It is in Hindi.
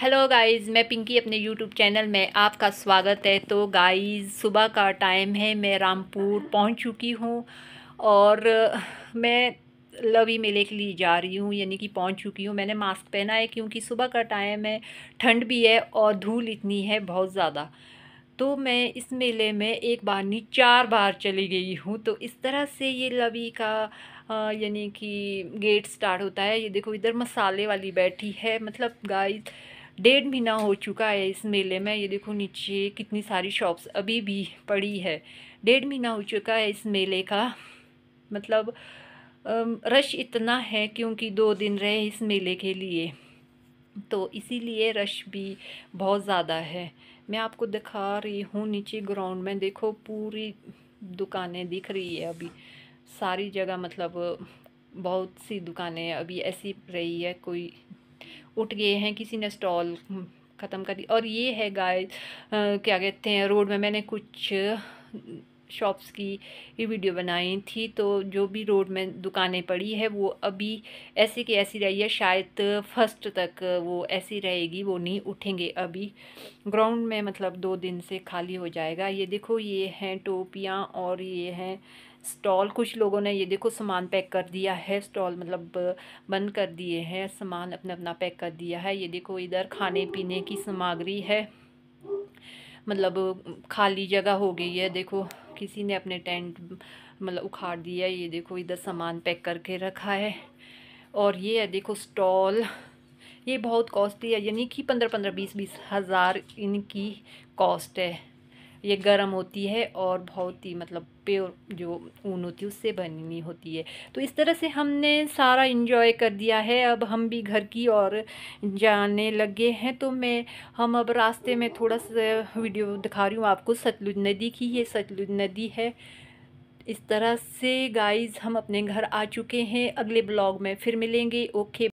हेलो गाइस मैं पिंकी अपने यूट्यूब चैनल में आपका स्वागत है तो गाइस सुबह का टाइम है मैं रामपुर पहुंच चुकी हूं और मैं लवी मेले के लिए जा रही हूँ यानी कि पहुँच चुकी हूँ मैंने मास्क पहना है क्योंकि सुबह का टाइम है ठंड भी है और धूल इतनी है बहुत ज़्यादा तो मैं इस मेले में एक बार नहीं चार बार चली गई हूँ तो इस तरह से ये लवी का यानी कि गेट स्टार्ट होता है ये देखो इधर मसाले वाली बैठी है मतलब गाइस डेढ़ महीना हो चुका है इस मेले में ये देखो नीचे कितनी सारी शॉप्स अभी भी पड़ी है डेढ़ महीना हो चुका है इस मेले का मतलब रश इतना है क्योंकि दो दिन रहे इस मेले के लिए तो इसीलिए रश भी बहुत ज़्यादा है मैं आपको दिखा रही हूँ नीचे ग्राउंड में देखो पूरी दुकानें दिख रही है अभी सारी जगह मतलब बहुत सी दुकानें अभी ऐसी रही है कोई उठ गए हैं किसी ने स्टॉल हम्म, ख़त्म कर दी और ये है गाय क्या कहते हैं रोड में मैंने कुछ शॉप्स की ये वीडियो बनाई थी तो जो भी रोड में दुकानें पड़ी है वो अभी ऐसी की ऐसी रही है शायद फर्स्ट तक वो ऐसी रहेगी वो नहीं उठेंगे अभी ग्राउंड में मतलब दो दिन से खाली हो जाएगा ये देखो ये हैं टोपियाँ और ये हैं स्टॉल कुछ लोगों ने ये देखो सामान पैक कर दिया है स्टॉल मतलब बंद कर दिए हैं सामान अपना अपना पैक कर दिया है ये देखो इधर खाने पीने की सामग्री है मतलब खाली जगह हो गई है देखो किसी ने अपने टेंट मतलब उखाड़ दिया ये देखो इधर सामान पैक करके रखा है और ये है देखो स्टॉल ये बहुत कॉस्टली है यानी कि पंद्रह पंद्रह बीस बीस हज़ार इनकी कॉस्ट है ये गर्म होती है और बहुत ही मतलब प्योर जो ऊन होती है उससे बनी होती है तो इस तरह से हमने सारा इन्जॉय कर दिया है अब हम भी घर की और जाने लगे हैं तो मैं हम अब रास्ते में थोड़ा सा वीडियो दिखा रही हूँ आपको सतलुज नदी की ये सतलुज नदी है इस तरह से गाइस हम अपने घर आ चुके हैं अगले ब्लॉग में फिर मिलेंगे ओके